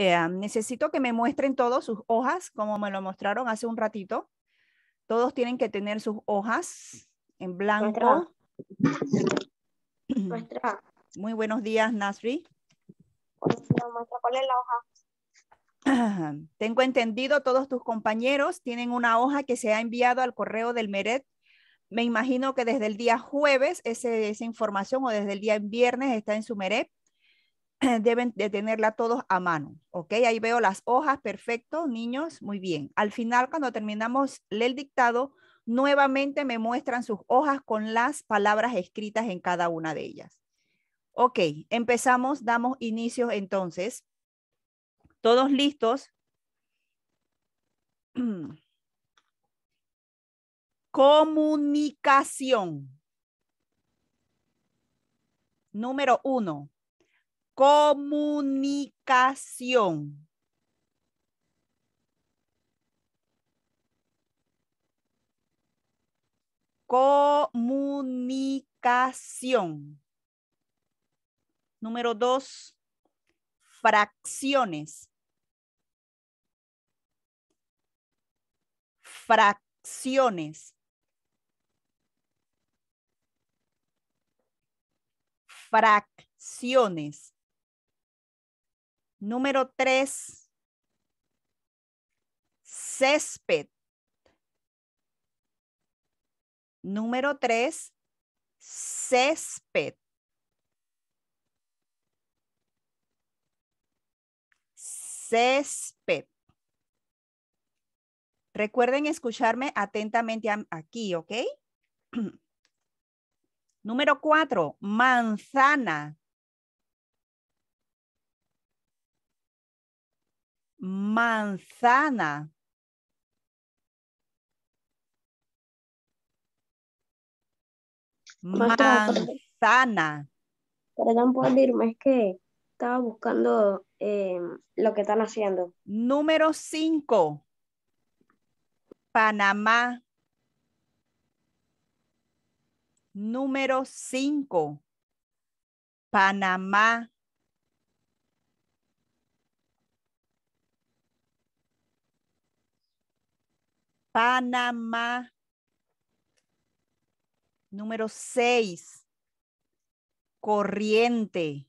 Eh, necesito que me muestren todos sus hojas, como me lo mostraron hace un ratito. Todos tienen que tener sus hojas en blanco. Muy buenos días, Nasri. la hoja? Tengo entendido, todos tus compañeros tienen una hoja que se ha enviado al correo del MERET. Me imagino que desde el día jueves ese, esa información o desde el día viernes está en su MERET. deben de tenerla todos a mano, ¿ok? Ahí veo las hojas, perfecto, niños, muy bien. Al final, cuando terminamos el dictado, nuevamente me muestran sus hojas con las palabras escritas en cada una de ellas. Ok, empezamos, damos inicio entonces. Todos listos. Comunicación. Número uno comunicación. Comunicación. Número dos, fracciones. Fracciones. Fracciones. Número tres, césped. Número tres, césped. Césped. Recuerden escucharme atentamente aquí, ¿ok? Número cuatro, manzana. manzana. manzana. Perdón por decirme? es que estaba buscando em, lo que están haciendo. Número 5. Panamá. Número 5. Panamá. Panamá. Número 6. Corriente.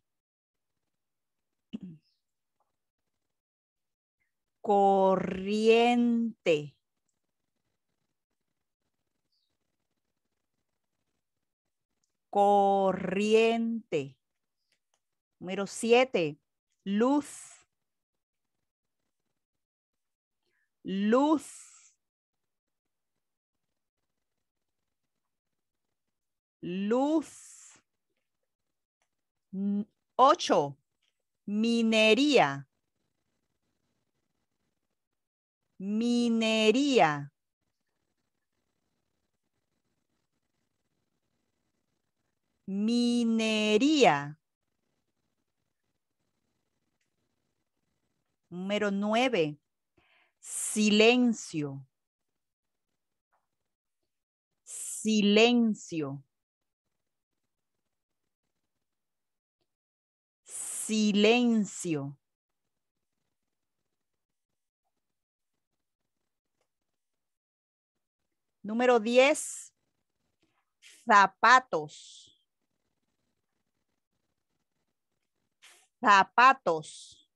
Corriente. Corriente. Número 7. Luz. Luz. luz. Ocho, minería. Minería. Minería. Número nueve, silencio. Silencio. Silencio. Número 10, zapatos. Zapatos.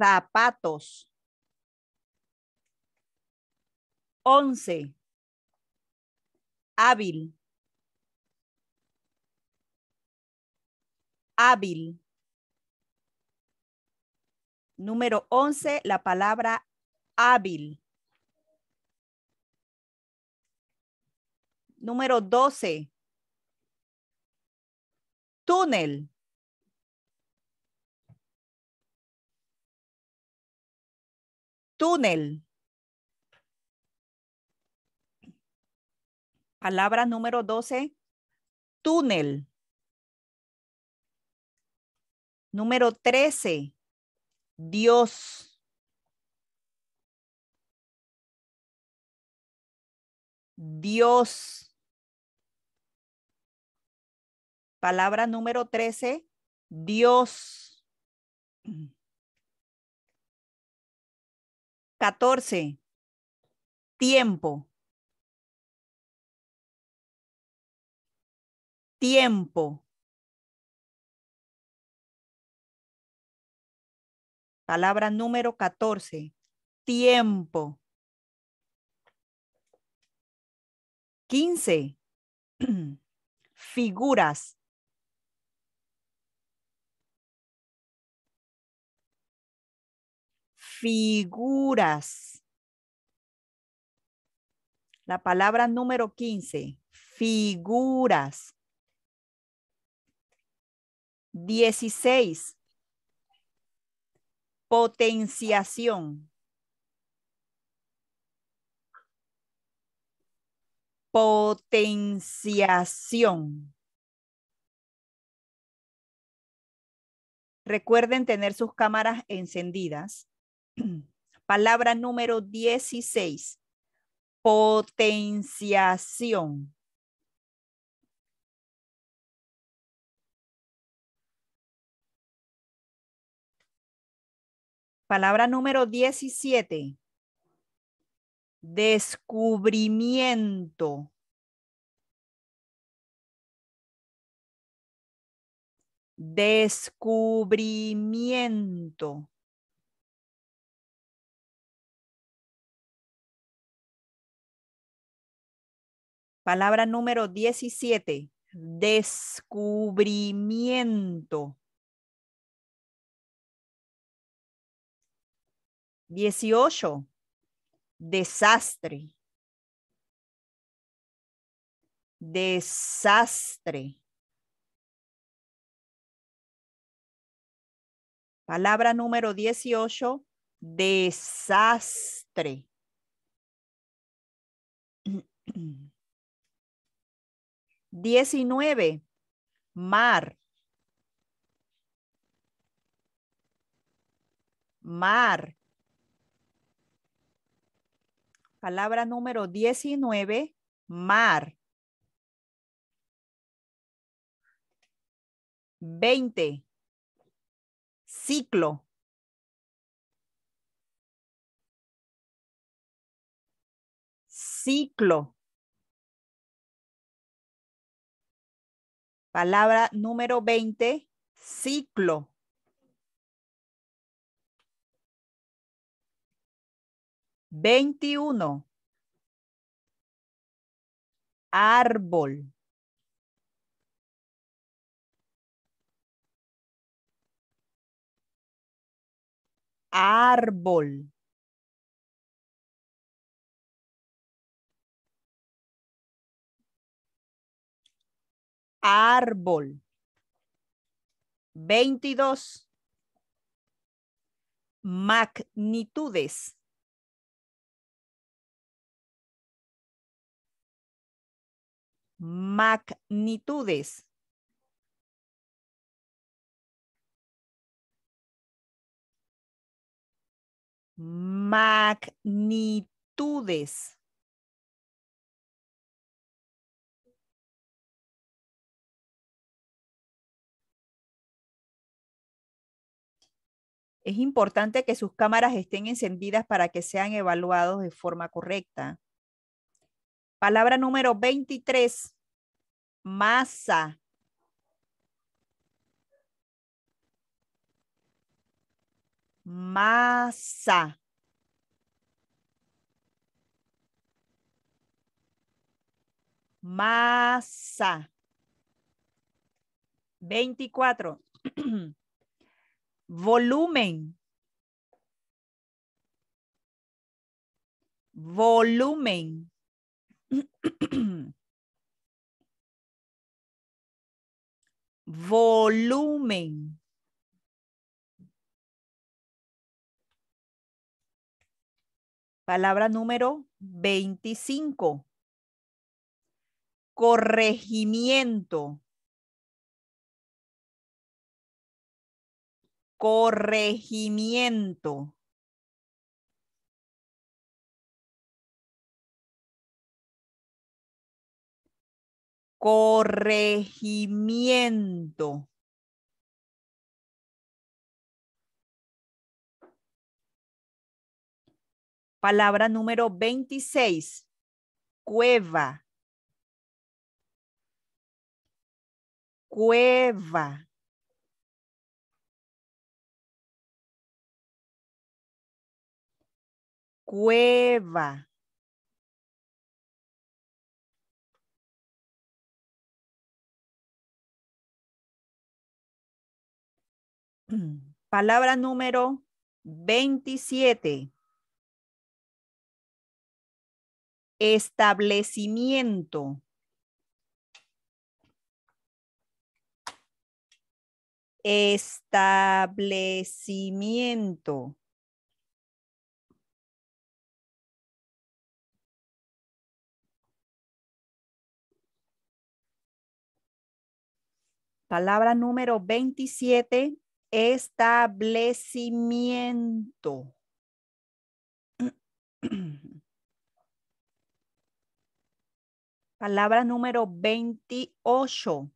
Zapatos. Once. Hábil. hábil. Número 11, la palabra hábil. Número 12, túnel. Túnel. Palabra número 12, túnel. Número 13, Dios. Dios. Palabra número 13, Dios. 14. Tiempo. Tiempo. Palabra número 14, tiempo. 15, figuras. Figuras. La palabra número 15, figuras. 16, Potenciación. Potenciación. Recuerden tener sus cámaras encendidas. Palabra número 16. Potenciación. Palabra número 17. Descubrimiento. Descubrimiento. Palabra número 17. Descubrimiento. Dieciocho. Desastre. Desastre. Palabra número dieciocho. desastre. Diecinueve, mar. Mar. Palabra número 19, mar. 20. Ciclo. 'Ciclo'. Palabra número 20, ciclo. 21. Árbol. Árbol. Árbol. Veintidós. Magnitudes. magnitudes. Magnitudes. Es importante que sus cámaras estén encendidas para que sean evaluados de forma correcta. Palabra número veintitrés. masa. Masa. Masa. 24. volumen. Volumen. Volumen. Palabra número 25. Corregimiento. Corregimiento. corregimiento. Palabra número veintiséis. cueva. Cueva. Cueva. Palabra número veintisiete Establecimiento. Establecimiento. Palabra número veintisiete establecimiento. Palabra número veintiocho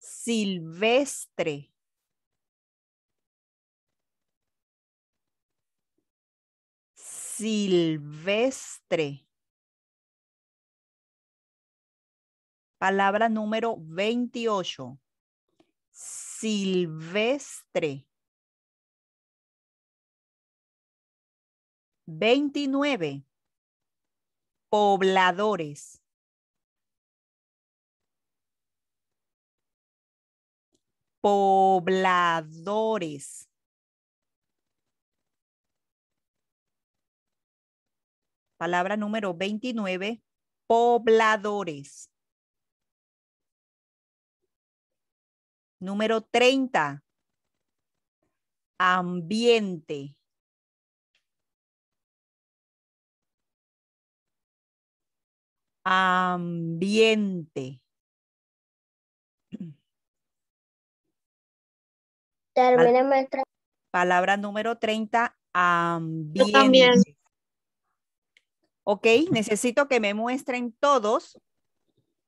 Silvestre. Silvestre. Palabra número veintiocho silvestre. Veintinueve. Pobladores. Pobladores. Palabra número veintinueve. pobladores. Número 30. Ambiente. Ambiente. Termina, Palabra número treinta. ambiente. Yo Ok, necesito que me muestren todos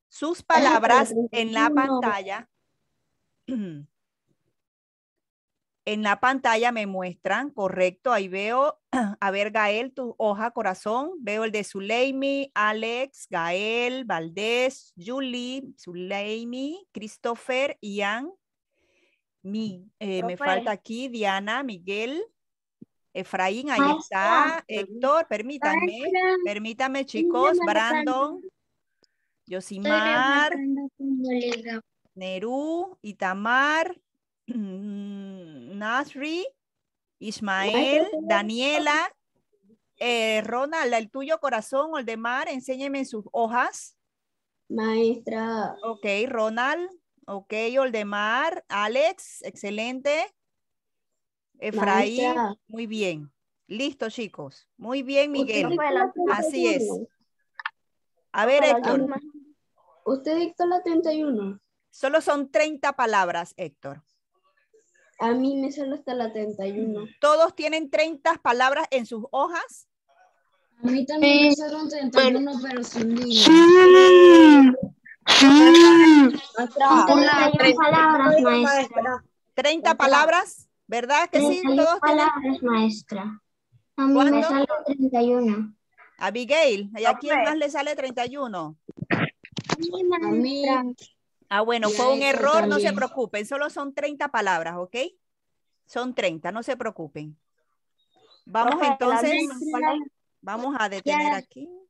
sus ah, palabras en la pantalla en la pantalla me muestran, correcto, ahí veo, a ver Gael, tu hoja corazón, veo el de Zuleimi, Alex, Gael, Valdés, Julie, Zuleimi, Christopher, Ian, mi, eh, me falta aquí Diana, Miguel, Efraín, ahí está, Héctor, permítanme, permítanme chicos, Brandon, Yosimar, Nerú, Itamar, mm, Nasri, Ismael, Daniela, eh, Ronald, el tuyo corazón Oldemar, Mar, enséñeme sus hojas. Maestra. Ok, Ronald. Ok, Oldemar, Alex, excelente. Efraín, muy bien. Listo, chicos. Muy bien, Miguel. Así es. A ver, Usted dictó la 31. Solo son 30 palabras, Héctor. A mí me solo hasta la 31. ¿Todos tienen 30 palabras en sus hojas? A mí también me salen 31, pero sin líneas. Sí. Sí. 30, palabras, maestra. 30 palabras, ¿verdad que sí? Todos palabras, maestra. A mí me sale 31. Abigail, ¿y a quién más le sale 31? A mí, Ah, bueno, fue un error, no se preocupen, solo son 30 palabras, ¿ok? Son 30, no se preocupen. Vamos entonces, vamos a detener aquí.